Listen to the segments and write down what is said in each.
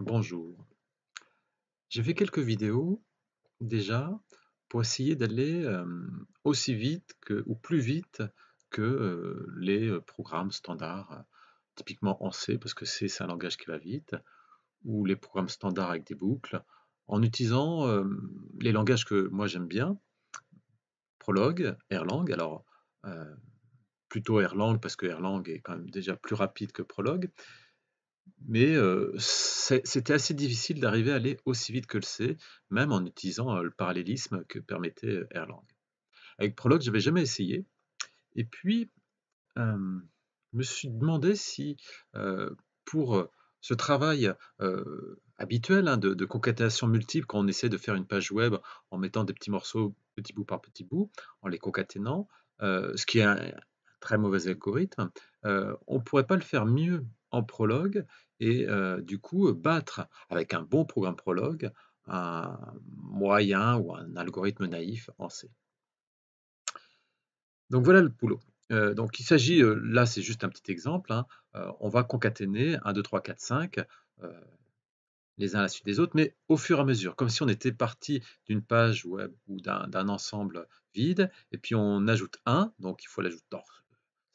Bonjour, j'ai fait quelques vidéos déjà pour essayer d'aller euh, aussi vite que, ou plus vite que euh, les euh, programmes standards, typiquement en C, parce que C c'est un langage qui va vite, ou les programmes standards avec des boucles, en utilisant les langages que moi j'aime bien, Prologue, Erlang, alors plutôt Erlang parce que Erlang est quand même déjà plus rapide que Prologue mais euh, c'était assez difficile d'arriver à aller aussi vite que le C, même en utilisant euh, le parallélisme que permettait Erlang. Euh, Avec Prolog, n'avais jamais essayé. Et puis, je me suis demandé si pour ce travail habituel hein, de, concaténation multiple, quand on essaie de faire une page web en mettant des petits morceaux petit bout par petit bout, en les concaténant, ce qui est un, très mauvais algorithme, on ne pourrait pas le faire mieux en prologue et du coup battre avec un bon programme prologue un moyen ou un algorithme naïf en C. Donc voilà le boulot. donc il s'agit, là c'est juste un petit exemple, hein, on va concaténer 1, 2, 3, 4, 5, les uns à la suite des autres, mais au fur et à mesure, comme si on était parti d'une page web ou d'un ensemble vide, et puis on ajoute un, donc il faut l'ajouter.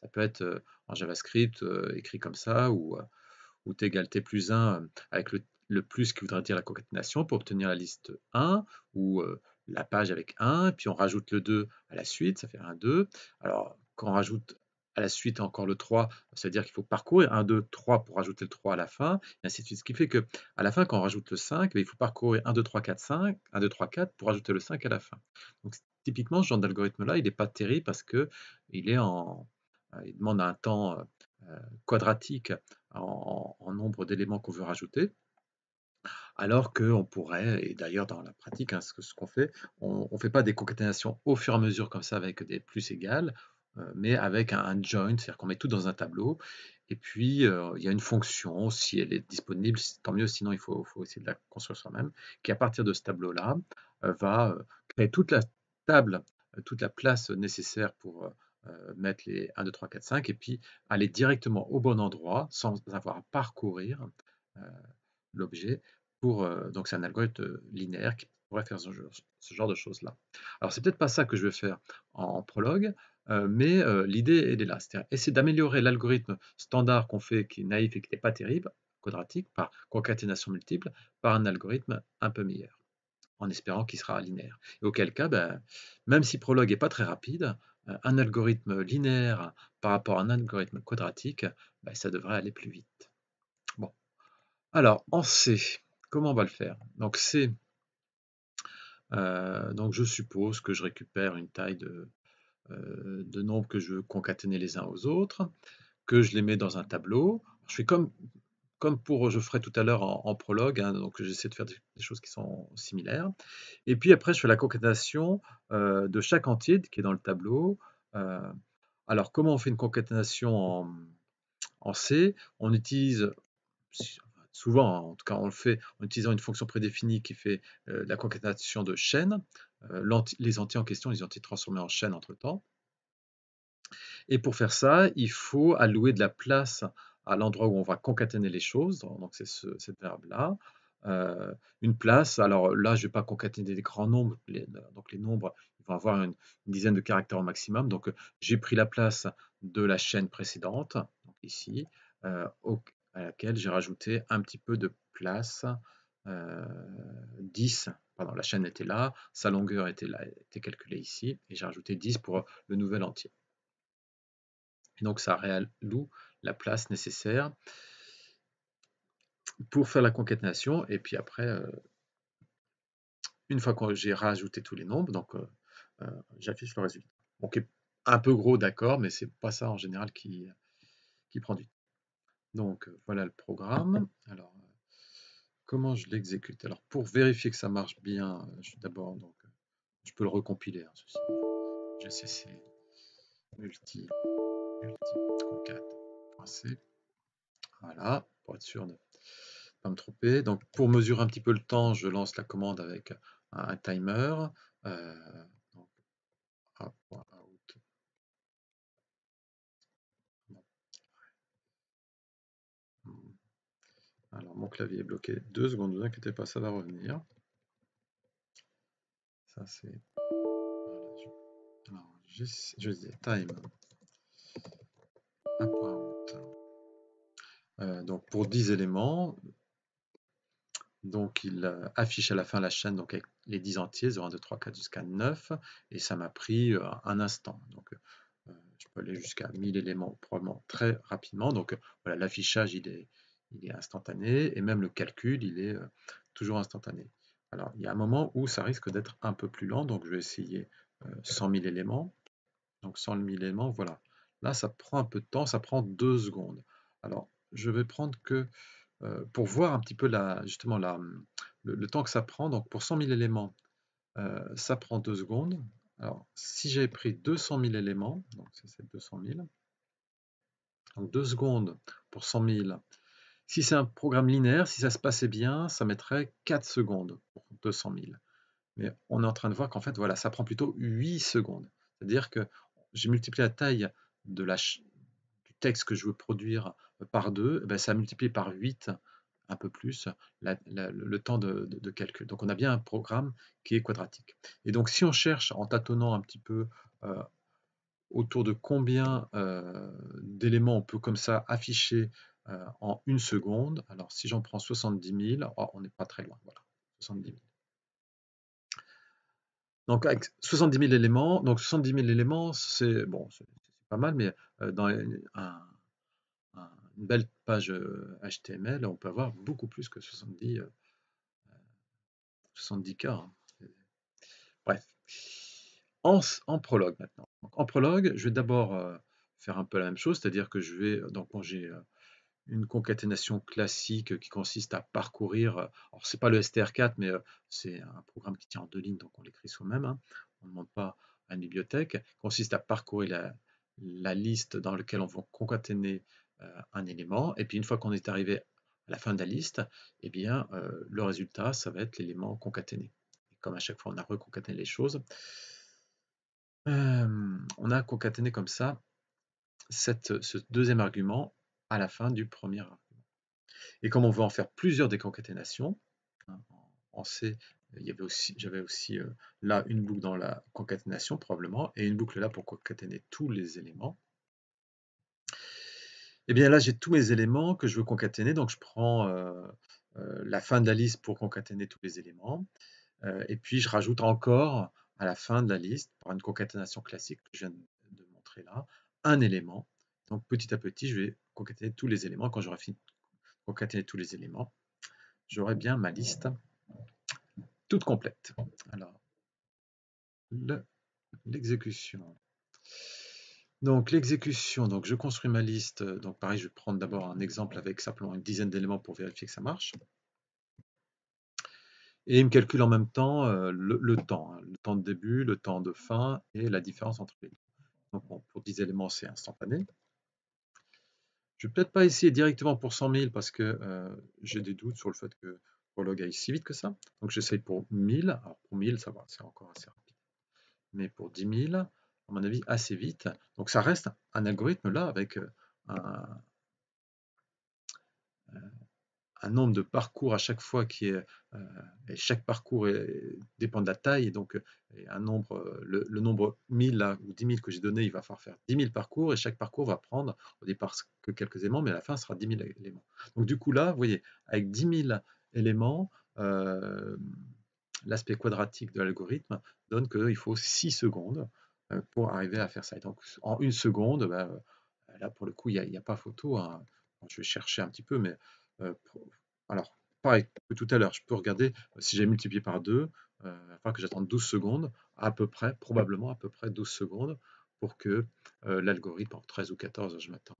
Ça peut être en JavaScript euh, écrit comme ça, ou, euh, t égale t plus 1 euh, avec le, le, plus qui voudrait dire la concaténation pour obtenir la liste 1, ou la page avec 1, puis on rajoute le 2 à la suite, ça fait 1, 2. Alors, quand on rajoute à la suite encore le 3, c'est-à-dire qu'il faut parcourir 1, 2, 3 pour rajouter le 3 à la fin, et ainsi de suite. Ce qui fait que à la fin, quand on rajoute le 5, eh il faut parcourir 1, 2, 3, 4, 5, 1, 2, 3, 4 pour rajouter le 5 à la fin. Donc typiquement, ce genre d'algorithme-là, il n'est pas terrible parce qu'il est en, euh, il demande un temps euh, euh, quadratique en, nombre d'éléments qu'on veut rajouter. Alors qu'on pourrait, et d'ailleurs dans la pratique, hein, ce qu'on fait, on ne fait pas des concaténations au fur et à mesure comme ça avec des plus égales, mais avec un, joint, c'est-à-dire qu'on met tout dans un tableau, et puis il y a une fonction, si elle est disponible, tant mieux, sinon il faut, essayer de la construire soi-même, qui à partir de ce tableau-là va créer toute la table, toute la place nécessaire pour euh, mettre les 1, 2, 3, 4, 5, et puis aller directement au bon endroit sans avoir à parcourir euh, l'objet. Pour, euh, donc c'est un algorithme linéaire qui pourrait faire ce, genre de choses-là. Alors c'est peut-être pas ça que je vais faire en, prologue, mais l'idée est là, cest essayer d'améliorer l'algorithme standard qu'on fait, qui est naïf et qui n'est pas terrible, quadratique, par concaténation multiple, par un algorithme un peu meilleur, en espérant qu'il sera linéaire. Et auquel cas, ben, même si prologue n'est pas très rapide, euh, un algorithme linéaire par rapport à un algorithme quadratique, bah, ça devrait aller plus vite. Bon. Alors, en C, comment on va le faire Donc C, euh, donc je suppose que je récupère une taille de, euh, de nombres que je veux concaténer les uns aux autres, que je les mets dans un tableau. Je fais comme comme pour, je ferai tout à l'heure en, prologue, hein, donc j'essaie de faire des, choses qui sont similaires. Et puis après, je fais la concaténation euh, de chaque entier qui est dans le tableau. Euh, alors, comment on fait une concaténation en, C On utilise, souvent, en tout cas, on le fait en utilisant une fonction prédéfinie qui fait euh, la concaténation de chaînes, les entiers en question, les entiers transformés en chaîne entre-temps. Et pour faire ça, il faut allouer de la place à l'endroit où on va concaténer les choses, donc c'est ce, verbe-là. Euh, une place, alors là, je ne vais pas concaténer des grands nombres, donc les nombres vont avoir une, dizaine de caractères au maximum, donc j'ai pris la place de la chaîne précédente, ici, euh, à laquelle j'ai rajouté un petit peu de place, 10, euh, pardon, la chaîne était là, sa longueur était, là, était calculée ici, et j'ai rajouté 10 pour le nouvel entier donc ça réalloue la place nécessaire pour faire la concaténation. Et puis après, euh, une fois que j'ai rajouté tous les nombres, donc euh, euh, j'affiche le résultat. Donc un peu gros, d'accord, mais c'est pas ça en général qui, qui prend du temps. Donc voilà le programme. Alors comment je l'exécute Alors pour vérifier que ça marche bien, je d'abord donc je peux le recompiler. Je sais c'est multi. Voilà, pour être sûr de ne pas me tromper. Donc pour mesurer un petit peu le temps, je lance la commande avec un, timer. Euh, Alors mon clavier est bloqué. Deux secondes, ne vous inquiétez pas, ça va revenir. Ça c'est. Alors, je, je dis time euh, donc pour 10 éléments, donc il euh, affiche à la fin la chaîne donc avec les 10 entiers, 0, 1, 2, 3, 4 jusqu'à 9, et ça m'a pris euh, un instant. Donc je peux aller jusqu'à 1000 éléments probablement très rapidement. Donc voilà, l'affichage il est, instantané, et même le calcul il est toujours instantané. Alors il y a un moment où ça risque d'être un peu plus lent, donc je vais essayer 100 000 éléments. Donc 100 000 éléments, voilà. Là, ça prend un peu de temps, ça prend deux secondes. Alors, je vais prendre que euh, pour voir un petit peu la, justement la, hum, le, temps que ça prend. Donc, pour 100 000 éléments, euh, ça prend deux secondes. Alors, si j'ai pris 200 000 éléments, donc c'est 200 000, 2 secondes pour 100 000. Si c'est un programme linéaire, si ça se passait bien, ça mettrait 4 secondes pour 200 000. Mais on est en train de voir qu'en fait, voilà, ça prend plutôt 8 secondes. C'est-à-dire que j'ai multiplié la taille de du texte que je veux produire par deux, eh ben, ça multiplie par 8, un peu plus, le temps de, calcul. Donc on a bien un programme qui est quadratique. Et donc si on cherche, en tâtonnant un petit peu euh, autour de combien euh, d'éléments on peut comme ça afficher euh, en une seconde, alors si j'en prends 70 000, on n'est pas très loin, voilà, 70 000. Donc avec 70 000 éléments, donc 70 000 éléments, c'est bon, pas mal, mais euh, dans une belle page HTML, euh, on peut avoir beaucoup plus que 70, 70 euh, cas. Hein. Bref. En, en, prologue maintenant. en prologue, je vais d'abord faire un peu la même chose, c'est-à-dire que je vais, donc j'ai une concaténation classique qui consiste à parcourir, alors c'est pas le STR4, mais c'est un programme qui tient en deux lignes, donc on l'écrit soi-même, hein. on ne demande pas à une bibliothèque, consiste à parcourir la, la liste dans laquelle on va concaténer euh, un élément. Et puis une fois qu'on est arrivé à la fin de la liste, eh bien, euh, le résultat, ça va être l'élément concaténé. comme à chaque fois, on a reconcaténé les choses. Euh, on a concaténé comme ça ce deuxième argument à la fin du premier argument. Et comme on veut en faire plusieurs déconcaténations, concaténations, hein, on sait y avait aussi, j'avais aussi euh, là une boucle dans la concaténation probablement, et une boucle là pour concaténer tous les éléments. Et eh bien là, j'ai tous mes éléments que je veux concaténer, donc je prends euh, euh, la fin de la liste pour concaténer tous les éléments, et puis je rajoute encore à la fin de la liste, par une concaténation classique que je viens de, montrer là, un élément. Donc petit à petit, je vais concaténer tous les éléments. Quand j'aurai fini de concaténer tous les éléments, j'aurai bien ma liste complète. Alors, l'exécution. donc l'exécution, donc je construis ma liste. Donc pareil, je vais prendre d'abord un exemple avec simplement une dizaine d'éléments pour vérifier que ça marche. Et il me calcule en même temps euh, le, temps, hein. le temps de début, le temps de fin et la différence entre les deux. Donc pour 10 éléments, c'est instantané. Je vais peut-être pas essayer directement pour 100 000 parce que euh, j'ai des doutes sur le fait que prologue aille si vite que ça. Donc j'essaye pour 1000. Alors pour 1000, ça va, c'est encore assez rapide. Mais pour 10 000, à mon avis, assez vite. Donc ça reste un algorithme là avec euh, un, euh, un nombre de parcours à chaque fois qui est. Euh, et chaque parcours dépend de la taille. Et donc un nombre, le, nombre 1000 là, ou 10 000 que j'ai donné, il va falloir faire 10 000 parcours. Et chaque parcours va prendre au départ que quelques éléments, mais à la fin, sera 10 000 éléments. Donc du coup là, vous voyez, avec 10 000 élément, euh, l'aspect quadratique de l'algorithme donne qu'il faut 6 secondes euh, pour arriver à faire ça. donc en une seconde, ben, euh, là pour le coup, il n'y a, pas photo. Hein. Je vais chercher un petit peu, mais alors pareil que tout à l'heure, je peux regarder si j'ai multiplié par 2, euh, enfin que j'attende 12 secondes, à peu près, probablement à peu près 12 secondes pour que l'algorithme, en 13 ou 14, je m'attends.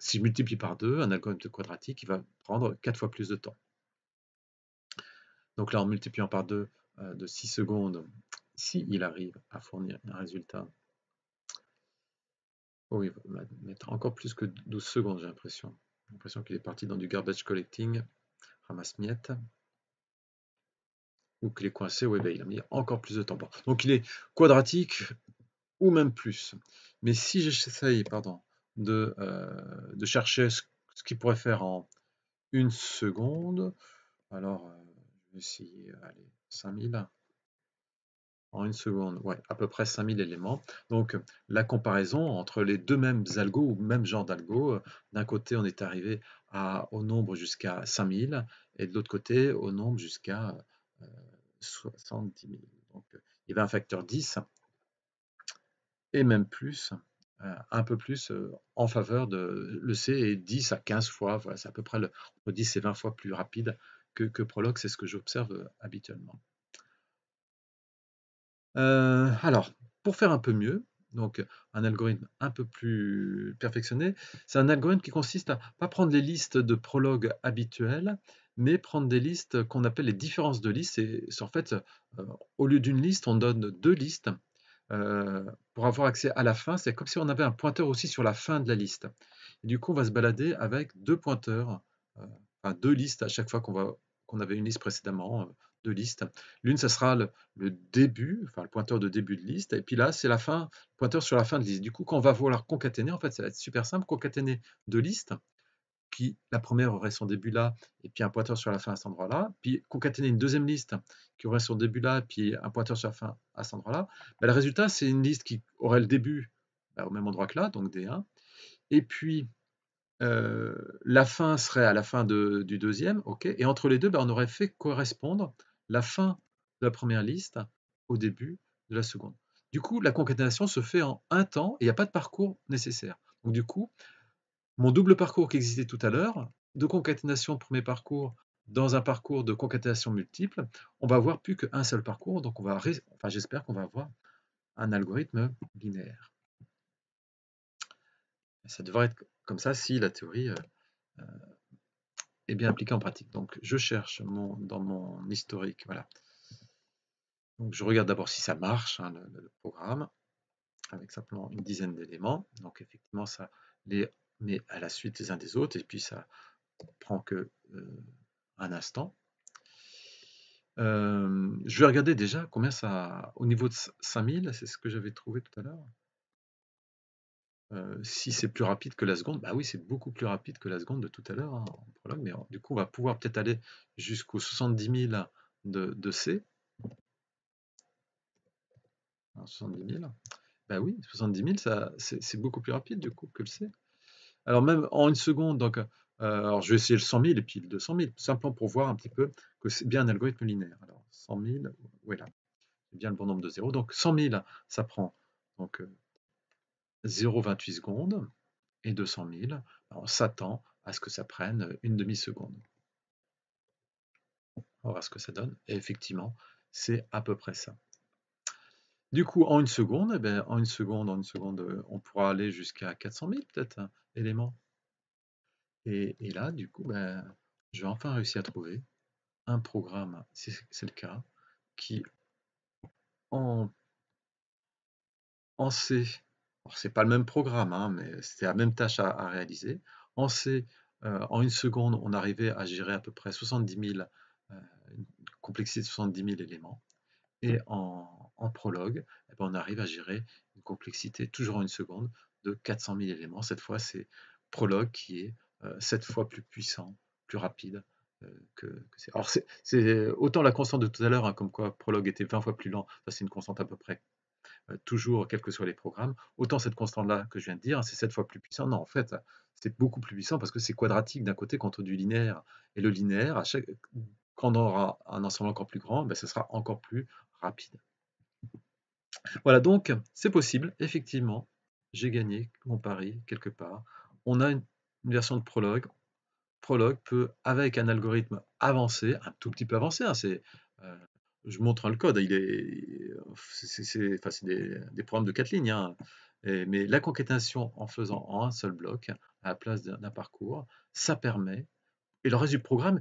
si je multiplie par 2, un algorithme quadratique, il va prendre 4 fois plus de temps. Donc là, en multipliant par 2 euh, de 6 secondes, s'il arrive à fournir un résultat, oh, il va mettre encore plus que 12 secondes, j'ai l'impression. J'ai l'impression qu'il est parti dans du garbage collecting, ramasse-miettes, ou qu'il est coincé, oui, ben, il a mis encore plus de temps. Donc il est quadratique, ou même plus. Mais si j'essaye de, euh, de chercher ce, qu'il pourrait faire en une seconde, alors euh, ici, euh, allez, 5000 en une seconde, ouais, à peu près 5000 éléments. Donc la comparaison entre les deux mêmes algos ou même genre d'algo, d'un côté on est arrivé au nombre jusqu'à 5000 et de l'autre côté au nombre jusqu'à 70 euh, 000. Donc il y avait un facteur 10 et même plus, euh, un peu plus en faveur de le C est 10 à 15 fois, voilà, c'est à peu près le, 10 et 20 fois plus rapide que, prologue, c'est ce que j'observe euh, habituellement. Euh, alors, pour faire un peu mieux, donc un algorithme un peu plus perfectionné, c'est un algorithme qui consiste à pas prendre les listes de prologue habituelles, mais prendre des listes qu'on appelle les différences de listes. C'est en fait, euh, au lieu d'une liste, on donne deux listes. pour avoir accès à la fin, c'est comme si on avait un pointeur aussi sur la fin de la liste. Et du coup, on va se balader avec deux pointeurs, enfin deux listes à chaque fois qu'on va qu'on avait une liste précédemment, euh, de listes. L'une, ça sera le, début, enfin le pointeur de début de liste, et puis là, c'est la fin, pointeur sur la fin de liste. Du coup, quand on va vouloir concaténer, en fait, ça va être super simple, concaténer deux listes, qui, la première aurait son début là, et puis un pointeur sur la fin à cet endroit-là, puis concaténer une deuxième liste qui aurait son début là, puis un pointeur sur la fin à cet endroit-là, bah, le résultat, c'est une liste qui aurait le début bah, au même endroit que là, donc D1, et puis la fin serait à la fin du deuxième, ok, et entre les deux, ben, on aurait fait correspondre la fin de la première liste au début de la seconde. Du coup, la concaténation se fait en un temps et il n'y a pas de parcours nécessaire. Donc du coup, mon double parcours qui existait tout à l'heure, de concaténation premier parcours dans un parcours de concaténation multiple, on va avoir plus qu'un seul parcours, donc on va, enfin, j'espère qu'on va avoir un algorithme linéaire ça devrait être comme ça si la théorie euh, euh, est bien appliquée en pratique. Donc je cherche dans mon historique, voilà. Donc je regarde d'abord si ça marche, hein, le, programme, avec simplement une dizaine d'éléments. Donc effectivement, ça les met à la suite les uns des autres, et puis ça prend que euh, un instant. je vais regarder déjà combien ça, au niveau de 5000, c'est ce que j'avais trouvé tout à l'heure. Euh, si c'est plus rapide que la seconde, bah oui, c'est beaucoup plus rapide que la seconde de tout à l'heure. Hein, mais euh, du coup, on va pouvoir peut-être aller jusqu'aux 70 000 de, C. 70 000. Bah oui, 70 000, c'est beaucoup plus rapide du coup que le C. Alors même en une seconde, donc, euh, alors je vais essayer le 100 000 et puis le 200 000, simplement pour voir un petit peu que c'est bien un algorithme linéaire. Alors 100 000, voilà, c'est bien le bon nombre de zéros. Donc 100 000, ça prend donc, 0,28 secondes et 200 000, on s'attend à ce que ça prenne une demi-seconde. On va voir ce que ça donne. Et effectivement, c'est à peu près ça. Du coup, en une seconde, eh ben, en une seconde, en une seconde, on pourra aller jusqu'à 400 000 peut-être hein, éléments. Et, là, du coup, ben, je vais enfin réussir à trouver un programme, si c'est le cas, qui en, en C alors c'est pas le même programme, hein, mais c'était la même tâche à, réaliser. En C, euh, en une seconde, on arrivait à gérer à peu près 70 000, euh, une complexité de 70 000 éléments. Et en, prologue, eh ben, on arrive à gérer une complexité, toujours en une seconde, de 400 000 éléments. Cette fois, c'est prologue qui est 7 euh, fois plus puissant, plus rapide que, c'est. Alors, c'est autant la constante de tout à l'heure, hein, comme quoi prologue était 20 fois plus lent, ça c'est une constante à peu près euh, toujours, quels que soient les programmes, autant cette constante-là que je viens de dire, c'est 7 fois plus puissant. Non, en fait, c'est beaucoup plus puissant parce que c'est quadratique d'un côté contre du linéaire. Et le linéaire, à chaque... quand on aura un ensemble encore plus grand, ben, ce sera encore plus rapide. Voilà, donc c'est possible, effectivement, j'ai gagné mon pari quelque part. On a une, version de prologue. Prologue peut, avec un algorithme avancé, un tout petit peu avancé, hein, c'est euh, je montre le code, il est, c'est, enfin, des, programmes de quatre lignes, hein. mais la concaténation en faisant en un seul bloc à la place d'un, parcours, ça permet, et le reste du programme,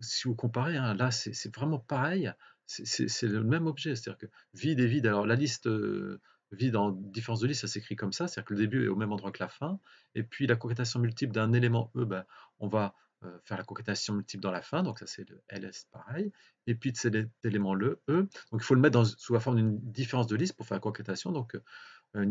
si vous comparez, hein, là c'est, vraiment pareil, c'est, le même objet, c'est-à-dire que vide et vide, alors la liste euh, vide en différence de liste, ça s'écrit comme ça, c'est-à-dire que le début est au même endroit que la fin, et puis la concaténation multiple d'un élément E, ben, on va euh, faire la concrétation multiple dans la fin, donc ça c'est le ls pareil, et puis c'est l'élément le e, donc il faut le mettre dans, sous la forme d'une différence de liste pour faire la concaténation, donc euh,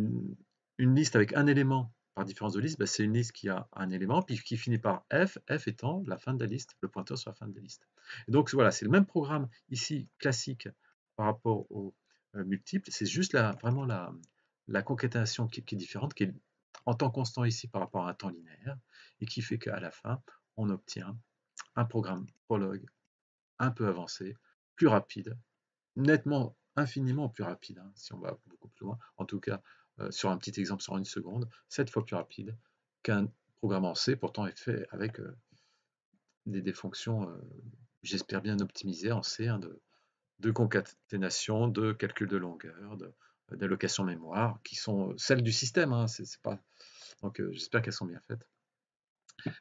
une, liste avec un élément par différence de liste, ben, c'est une liste qui a un élément, puis qui finit par f, f étant la fin de la liste, le pointeur sur la fin de la liste. Et donc voilà, c'est le même programme ici classique par rapport au euh, multiple, c'est juste la, vraiment la, la concaténation qui, qui est différente, qui est en temps constant ici par rapport à un temps linéaire, et qui fait qu'à la fin, on obtient un programme prologue un peu avancé, plus rapide, nettement, infiniment plus rapide, hein, si on va beaucoup plus loin, en tout cas euh, sur un petit exemple sur une seconde, 7 fois plus rapide qu'un programme en C, pourtant est fait avec euh, des, fonctions, euh, j'espère bien optimisées en C, hein, de, concaténation, de calcul de longueur, d'allocation mémoire, qui sont celles du système, hein, pas... donc j'espère qu'elles sont bien faites.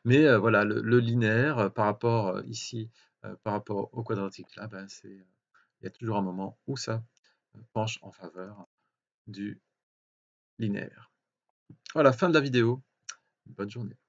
Mais euh, voilà, le, linéaire euh, par rapport euh, ici, par rapport au quadratique là, ben, c'est, il y a toujours un moment où ça penche en faveur du linéaire. Voilà, fin de la vidéo. Bonne journée.